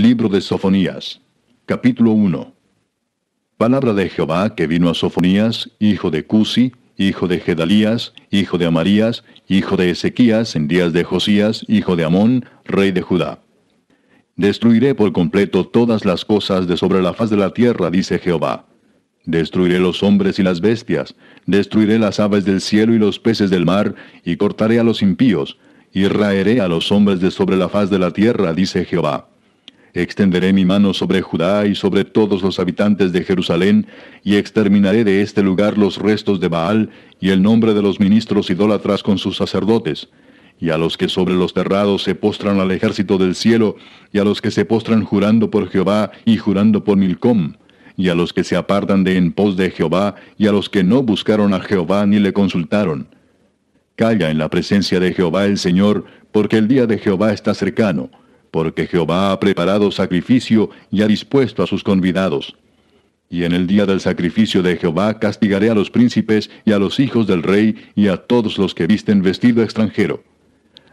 Libro de Sofonías, capítulo 1. Palabra de Jehová que vino a Sofonías, hijo de Cusi, hijo de Gedalías, hijo de Amarías, hijo de Ezequías, en días de Josías, hijo de Amón, rey de Judá. Destruiré por completo todas las cosas de sobre la faz de la tierra, dice Jehová. Destruiré los hombres y las bestias, destruiré las aves del cielo y los peces del mar, y cortaré a los impíos, y raeré a los hombres de sobre la faz de la tierra, dice Jehová Extenderé mi mano sobre Judá y sobre todos los habitantes de Jerusalén, y exterminaré de este lugar los restos de Baal y el nombre de los ministros idólatras con sus sacerdotes, y a los que sobre los terrados se postran al ejército del cielo, y a los que se postran jurando por Jehová y jurando por Milcom, y a los que se apartan de en pos de Jehová, y a los que no buscaron a Jehová ni le consultaron. Calla en la presencia de Jehová el Señor, porque el día de Jehová está cercano porque Jehová ha preparado sacrificio y ha dispuesto a sus convidados. Y en el día del sacrificio de Jehová castigaré a los príncipes y a los hijos del rey y a todos los que visten vestido extranjero.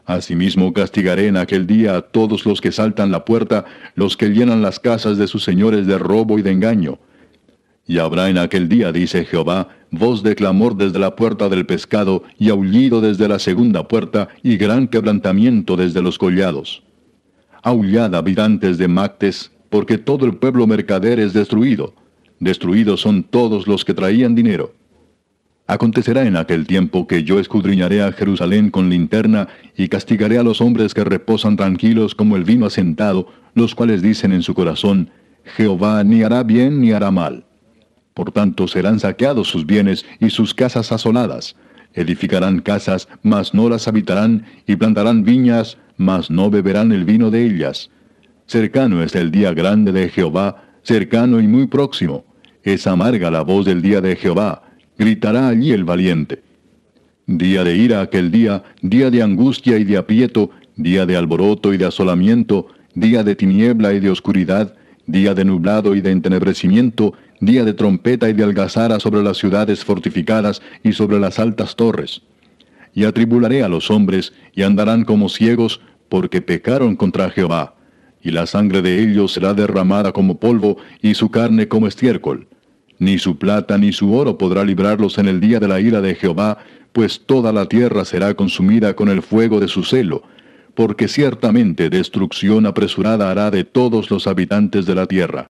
Asimismo castigaré en aquel día a todos los que saltan la puerta, los que llenan las casas de sus señores de robo y de engaño. Y habrá en aquel día, dice Jehová, voz de clamor desde la puerta del pescado, y aullido desde la segunda puerta, y gran quebrantamiento desde los collados. Aullad habitantes de Mactes, porque todo el pueblo mercader es destruido. Destruidos son todos los que traían dinero. Acontecerá en aquel tiempo que yo escudriñaré a Jerusalén con linterna y castigaré a los hombres que reposan tranquilos como el vino asentado, los cuales dicen en su corazón, Jehová ni hará bien ni hará mal. Por tanto serán saqueados sus bienes y sus casas asoladas. Edificarán casas, mas no las habitarán, y plantarán viñas, mas no beberán el vino de ellas. Cercano es el día grande de Jehová, cercano y muy próximo. Es amarga la voz del día de Jehová, gritará allí el valiente. Día de ira aquel día, día de angustia y de aprieto, día de alboroto y de asolamiento, día de tiniebla y de oscuridad, día de nublado y de entenebrecimiento, día de trompeta y de algazara sobre las ciudades fortificadas y sobre las altas torres y atribularé a los hombres, y andarán como ciegos, porque pecaron contra Jehová. Y la sangre de ellos será derramada como polvo, y su carne como estiércol. Ni su plata ni su oro podrá librarlos en el día de la ira de Jehová, pues toda la tierra será consumida con el fuego de su celo, porque ciertamente destrucción apresurada hará de todos los habitantes de la tierra.